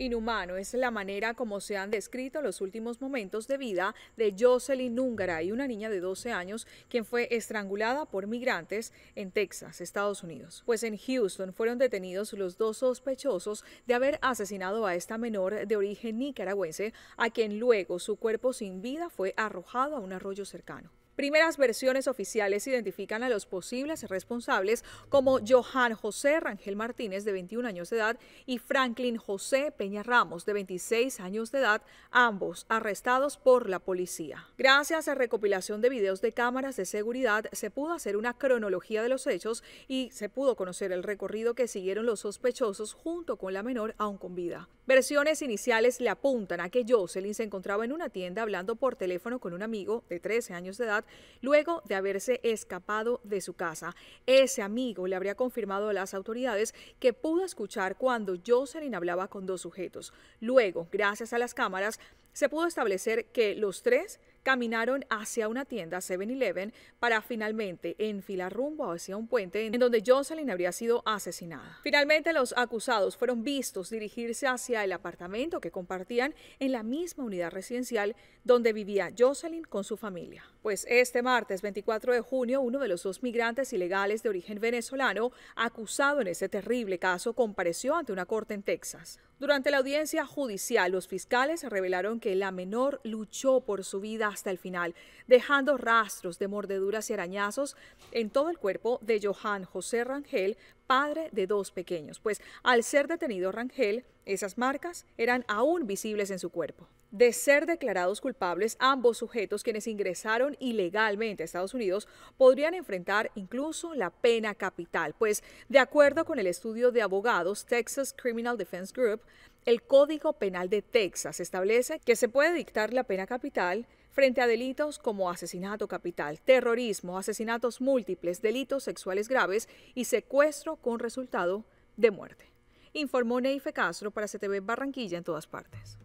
Inhumano es la manera como se han descrito los últimos momentos de vida de Jocelyn y una niña de 12 años quien fue estrangulada por migrantes en Texas, Estados Unidos. Pues en Houston fueron detenidos los dos sospechosos de haber asesinado a esta menor de origen nicaragüense, a quien luego su cuerpo sin vida fue arrojado a un arroyo cercano. Primeras versiones oficiales identifican a los posibles responsables como Johan José Rangel Martínez, de 21 años de edad, y Franklin José Peña Ramos, de 26 años de edad, ambos arrestados por la policía. Gracias a recopilación de videos de cámaras de seguridad, se pudo hacer una cronología de los hechos y se pudo conocer el recorrido que siguieron los sospechosos junto con la menor aún con vida. Versiones iniciales le apuntan a que Jocelyn se encontraba en una tienda hablando por teléfono con un amigo de 13 años de edad luego de haberse escapado de su casa. Ese amigo le habría confirmado a las autoridades que pudo escuchar cuando Jocelyn hablaba con dos sujetos. Luego, gracias a las cámaras, se pudo establecer que los tres caminaron hacia una tienda 7-Eleven para finalmente enfilar rumbo hacia un puente en donde Jocelyn habría sido asesinada. Finalmente los acusados fueron vistos dirigirse hacia el apartamento que compartían en la misma unidad residencial donde vivía Jocelyn con su familia. Pues este martes 24 de junio, uno de los dos migrantes ilegales de origen venezolano acusado en ese terrible caso compareció ante una corte en Texas. Durante la audiencia judicial, los fiscales revelaron que la menor luchó por su vida hasta el final, dejando rastros de mordeduras y arañazos en todo el cuerpo de Johan José Rangel, padre de dos pequeños, pues al ser detenido Rangel, esas marcas eran aún visibles en su cuerpo. De ser declarados culpables, ambos sujetos quienes ingresaron ilegalmente a Estados Unidos podrían enfrentar incluso la pena capital, pues de acuerdo con el estudio de abogados Texas Criminal Defense Group, el Código Penal de Texas establece que se puede dictar la pena capital frente a delitos como asesinato capital, terrorismo, asesinatos múltiples, delitos sexuales graves y secuestro con resultado de muerte. Informó Neife Castro para CTV Barranquilla en todas partes.